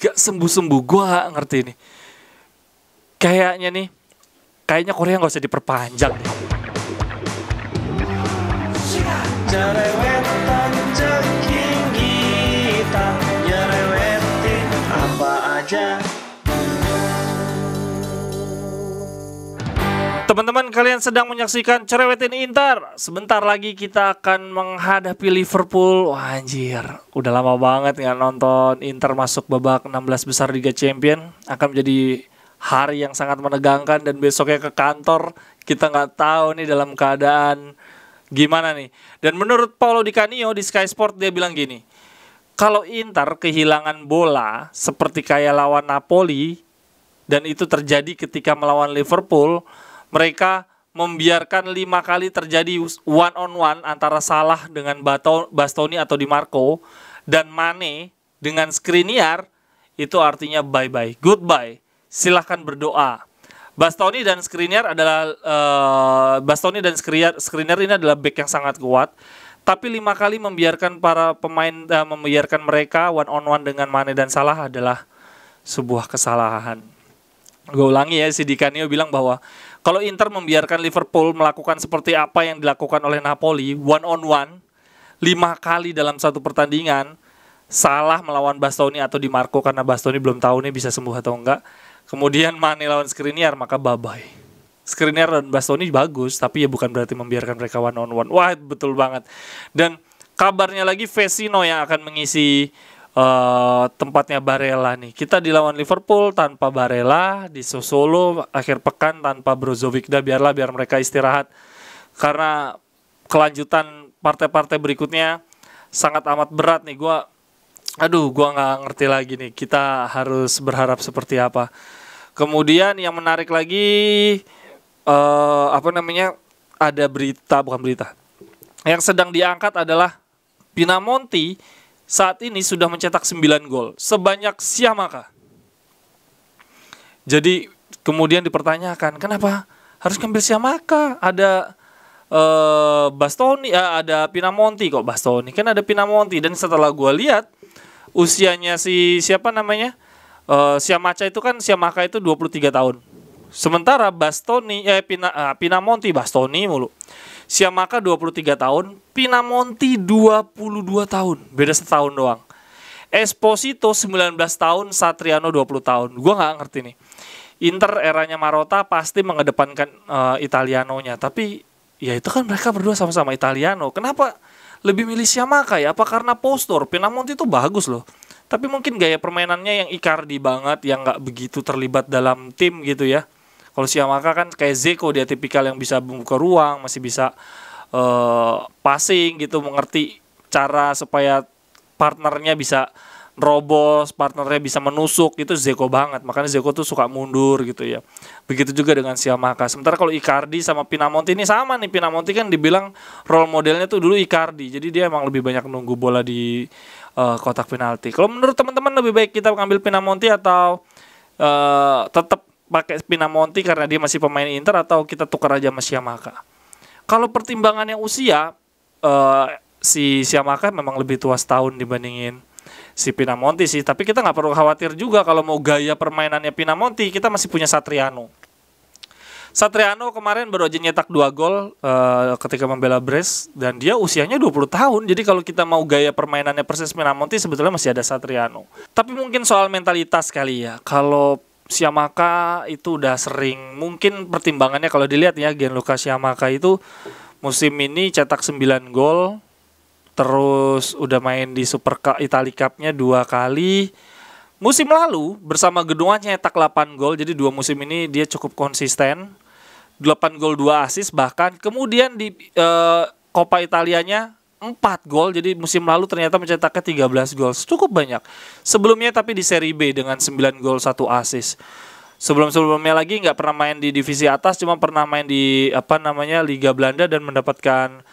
gak sembuh-sembuh. Gue gak ngerti ini. Kayaknya nih, kayaknya Korea gak usah diperpanjang deh. Yeah. Teman-teman kalian sedang menyaksikan Cerewetin Inter. Sebentar lagi kita akan menghadapi Liverpool. Wah, anjir, udah lama banget nggak nonton Inter masuk babak 16 besar Liga Champion. Akan menjadi hari yang sangat menegangkan dan besoknya ke kantor kita nggak tahu nih dalam keadaan gimana nih. Dan menurut Paulo Di Canio di Sky Sport dia bilang gini, kalau Inter kehilangan bola seperti kayak lawan Napoli dan itu terjadi ketika melawan Liverpool, mereka membiarkan lima kali terjadi one on one antara Salah dengan Bastoni atau Di Marco dan Mane dengan Skriniar itu artinya bye bye goodbye silahkan berdoa Bastoni dan Skriniar adalah uh, Bastoni dan Skriniar Skriniar ini adalah back yang sangat kuat tapi lima kali membiarkan para pemain uh, membiarkan mereka one on one dengan Mane dan Salah adalah sebuah kesalahan gue ulangi ya si Dikanio bilang bahwa kalau Inter membiarkan Liverpool melakukan seperti apa yang dilakukan oleh Napoli one on one lima kali dalam satu pertandingan salah melawan Bastoni atau Di Marco karena Bastoni belum tahu nih bisa sembuh atau enggak kemudian Mane lawan Skriniar maka bye bye Skriniar dan Bastoni bagus tapi ya bukan berarti membiarkan mereka one on one wah betul banget dan kabarnya lagi Vesino yang akan mengisi uh, tempatnya Barella nih. Kita dilawan Liverpool tanpa Barella, di Solo akhir pekan tanpa Brozovic. Dah biarlah biar mereka istirahat karena kelanjutan partai-partai berikutnya sangat amat berat nih. Gua aduh, gua nggak ngerti lagi nih. Kita harus berharap seperti apa. Kemudian yang menarik lagi uh, apa namanya? Ada berita bukan berita. Yang sedang diangkat adalah Pinamonti saat ini sudah mencetak 9 gol, sebanyak Siamaka. Jadi kemudian dipertanyakan, kenapa harus ngambil Siamaka? Ada eh, Bastoni, eh, ada Pinamonti kok Bastoni. Kan ada Pinamonti dan setelah gua lihat usianya si siapa namanya? Eh, Siamaca itu kan Siamaka itu 23 tahun. Sementara Bastoni eh Pina, uh, Pinamonti Bastoni mulu. Siamaka 23 tahun, Pinamonti 22 tahun. Beda setahun doang. Esposito 19 tahun, Satriano 20 tahun. Gua nggak ngerti nih. Inter eranya Marotta pasti mengedepankan uh, Italianonya, tapi ya itu kan mereka berdua sama-sama Italiano. Kenapa lebih milih Siamaka ya? Apa karena postur? Pinamonti itu bagus loh. Tapi mungkin gaya permainannya yang Icardi banget, yang nggak begitu terlibat dalam tim gitu ya. Kalau Siamaka kan kayak Zeko dia tipikal yang bisa membuka ruang, masih bisa uh, passing gitu, mengerti cara supaya partnernya bisa robos, partnernya bisa menusuk itu Zeko banget. Makanya Zeko tuh suka mundur gitu ya. Begitu juga dengan Siamaka. Sementara kalau Icardi sama Pinamonti ini sama nih. Pinamonti kan dibilang role modelnya tuh dulu Icardi. Jadi dia emang lebih banyak nunggu bola di uh, kotak penalti. Kalau menurut teman-teman lebih baik kita ambil Pinamonti atau uh, eh, tetap pakai Pinamonti karena dia masih pemain Inter atau kita tukar aja sama Siamaka. Kalau pertimbangannya usia uh, si Siamaka memang lebih tua setahun dibandingin si Pinamonti sih, tapi kita nggak perlu khawatir juga kalau mau gaya permainannya Pinamonti, kita masih punya Satriano. Satriano kemarin baru aja nyetak dua gol uh, ketika membela Brest dan dia usianya 20 tahun. Jadi kalau kita mau gaya permainannya persis Pinamonti sebetulnya masih ada Satriano. Tapi mungkin soal mentalitas kali ya. Kalau Siamaka itu udah sering. Mungkin pertimbangannya kalau dilihat ya Gianluca Siamaka itu musim ini cetak 9 gol. Terus udah main di Super Cup Italia Cup-nya dua kali. Musim lalu bersama Gedungan cetak 8 gol. Jadi dua musim ini dia cukup konsisten. 8 gol 2 assist bahkan. Kemudian di eh, Coppa Italianya 4 gol jadi musim lalu ternyata mencetaknya 13 gol cukup banyak sebelumnya tapi di seri B dengan 9 gol 1 asis sebelum-sebelumnya lagi nggak pernah main di divisi atas cuma pernah main di apa namanya Liga Belanda dan mendapatkan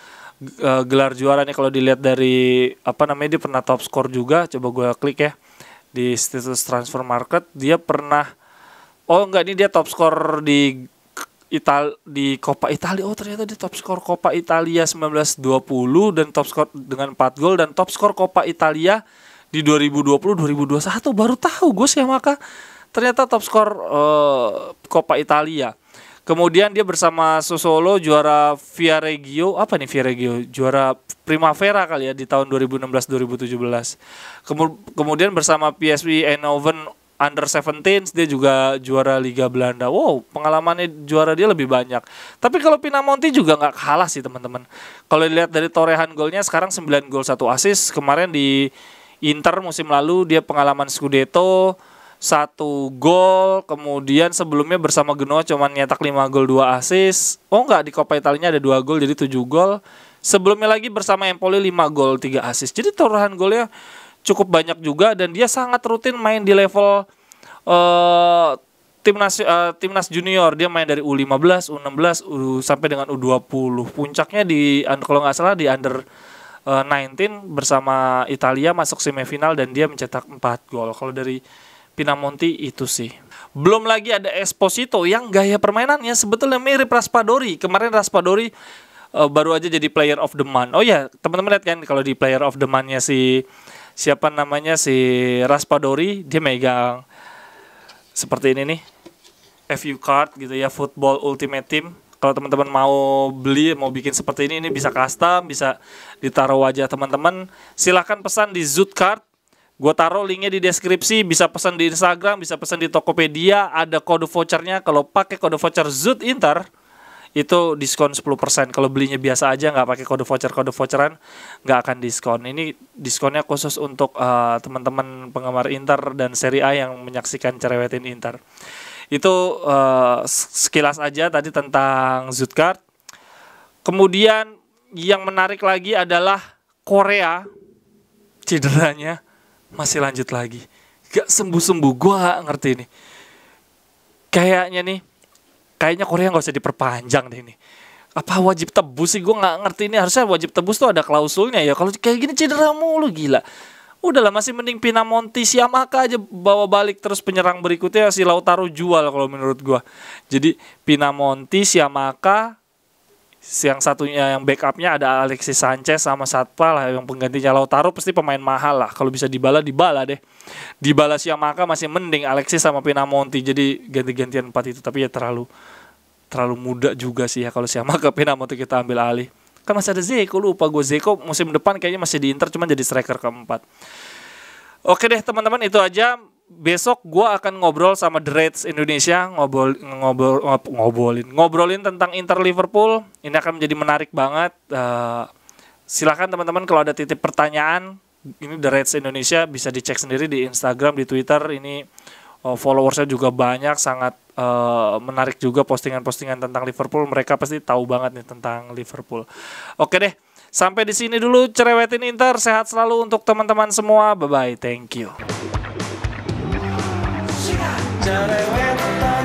uh, gelar juara nih kalau dilihat dari apa namanya dia pernah top skor juga coba gue klik ya di status transfer market dia pernah oh nggak ini dia top skor di Ital di Coppa Italia oh ternyata di top skor Coppa Italia 1920 dan top skor dengan 4 gol dan top skor Coppa Italia di 2020 2021 baru tahu gue sih maka ternyata top skor uh, Coppa Italia. Kemudian dia bersama Sosolo juara Via Viareggio, apa nih Via Viareggio? Juara Primavera kali ya di tahun 2016-2017. Kemudian bersama PSV Eindhoven under 17 dia juga juara Liga Belanda. Wow, pengalamannya juara dia lebih banyak. Tapi kalau Pinamonti juga nggak kalah sih teman-teman. Kalau dilihat dari torehan golnya sekarang 9 gol 1 assist. Kemarin di Inter musim lalu dia pengalaman Scudetto satu gol kemudian sebelumnya bersama Genoa cuma nyetak 5 gol 2 assist oh enggak di Coppa Italia ada 2 gol jadi 7 gol sebelumnya lagi bersama Empoli 5 gol 3 assist jadi torehan golnya cukup banyak juga dan dia sangat rutin main di level uh, timnas uh, timnas junior dia main dari U15, U16, U sampai dengan U20. Puncaknya di kalau nggak salah di under uh, eh, 19 bersama Italia masuk semifinal dan dia mencetak 4 gol. Kalau dari Pinamonti itu sih. Belum lagi ada Esposito yang gaya permainannya sebetulnya mirip Raspadori. Kemarin Raspadori uh, baru aja jadi player of the month. Oh ya, yeah, teman-teman lihat kan kalau di player of the month-nya si siapa namanya si Raspadori dia megang seperti ini nih FU card gitu ya Football Ultimate Team kalau teman-teman mau beli mau bikin seperti ini ini bisa custom bisa ditaruh wajah teman-teman silahkan pesan di Zoot Card Gue taruh linknya di deskripsi, bisa pesan di Instagram, bisa pesan di Tokopedia, ada kode vouchernya. Kalau pakai kode voucher Zoot Inter, itu diskon 10% kalau belinya biasa aja nggak pakai kode voucher kode voucheran nggak akan diskon ini diskonnya khusus untuk uh, teman-teman penggemar Inter dan Serie A yang menyaksikan cerewetin Inter itu uh, sekilas aja tadi tentang Zutkart kemudian yang menarik lagi adalah Korea cederanya masih lanjut lagi gak sembuh-sembuh gua ngerti ini kayaknya nih kayaknya Korea nggak usah diperpanjang deh ini apa wajib tebus sih gue nggak ngerti ini harusnya wajib tebus tuh ada klausulnya ya kalau kayak gini cedera mulu gila udahlah masih mending Pinamonti Siamaka aja bawa balik terus penyerang berikutnya si Lautaro jual kalau menurut gue jadi Pinamonti Siamaka yang satunya yang backupnya ada Alexis Sanchez sama Satpa lah yang penggantinya Lautaro pasti pemain mahal lah kalau bisa dibala dibala deh dibala maka masih mending Alexis sama Pinamonti jadi ganti-gantian empat itu tapi ya terlalu terlalu muda juga sih ya kalau maka Pinamonti kita ambil alih kan masih ada Zeko lupa gue Zeko musim depan kayaknya masih di Inter cuman jadi striker keempat Oke deh teman-teman itu aja besok gue akan ngobrol sama The Reds Indonesia ngobrol ngobrol ngobrolin ngobrolin tentang Inter Liverpool ini akan menjadi menarik banget uh, silakan teman-teman kalau ada titip pertanyaan ini The Reds Indonesia bisa dicek sendiri di Instagram di Twitter ini uh, followersnya juga banyak sangat uh, menarik juga postingan-postingan tentang Liverpool mereka pasti tahu banget nih tentang Liverpool oke deh sampai di sini dulu cerewetin Inter sehat selalu untuk teman-teman semua bye bye thank you down I went.